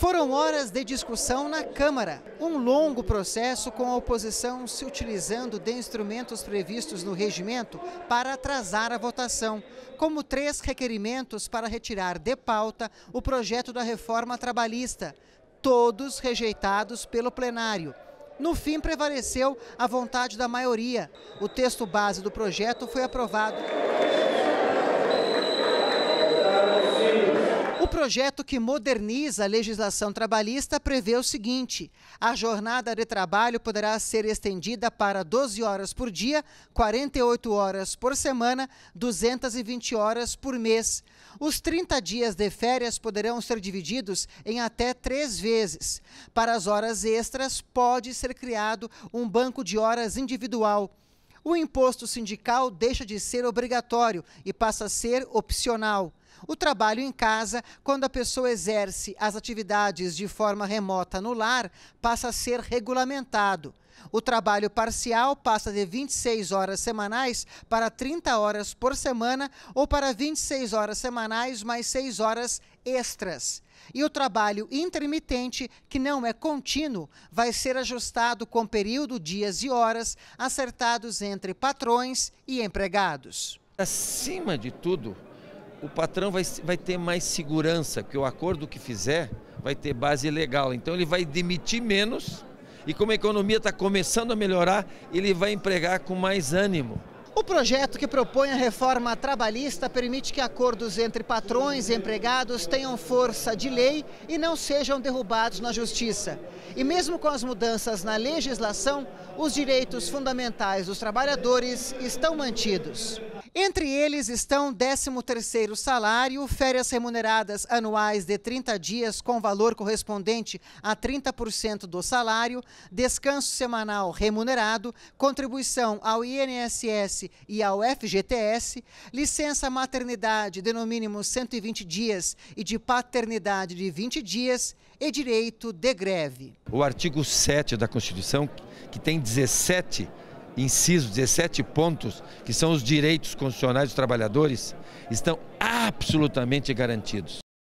Foram horas de discussão na Câmara, um longo processo com a oposição se utilizando de instrumentos previstos no regimento para atrasar a votação, como três requerimentos para retirar de pauta o projeto da reforma trabalhista, todos rejeitados pelo plenário. No fim, prevaleceu a vontade da maioria. O texto base do projeto foi aprovado. projeto que moderniza a legislação trabalhista prevê o seguinte: a jornada de trabalho poderá ser estendida para 12 horas por dia, 48 horas por semana, 220 horas por mês. Os 30 dias de férias poderão ser divididos em até três vezes. Para as horas extras, pode ser criado um banco de horas individual. O imposto sindical deixa de ser obrigatório e passa a ser opcional. O trabalho em casa, quando a pessoa exerce as atividades de forma remota no lar, passa a ser regulamentado. O trabalho parcial passa de 26 horas semanais para 30 horas por semana ou para 26 horas semanais mais 6 horas extras. E o trabalho intermitente, que não é contínuo, vai ser ajustado com período, dias e horas acertados entre patrões e empregados. Acima de tudo, o patrão vai, vai ter mais segurança, que o acordo que fizer vai ter base legal. Então ele vai demitir menos e como a economia está começando a melhorar, ele vai empregar com mais ânimo. O projeto que propõe a reforma trabalhista permite que acordos entre patrões e empregados tenham força de lei e não sejam derrubados na justiça. E mesmo com as mudanças na legislação, os direitos fundamentais dos trabalhadores estão mantidos. Entre eles estão 13º salário, férias remuneradas anuais de 30 dias com valor correspondente a 30% do salário, descanso semanal remunerado, contribuição ao INSS e ao FGTS, licença maternidade de no mínimo 120 dias e de paternidade de 20 dias e direito de greve. O artigo 7 da Constituição, que tem 17 incisos, 17 pontos, que são os direitos constitucionais dos trabalhadores, estão absolutamente garantidos.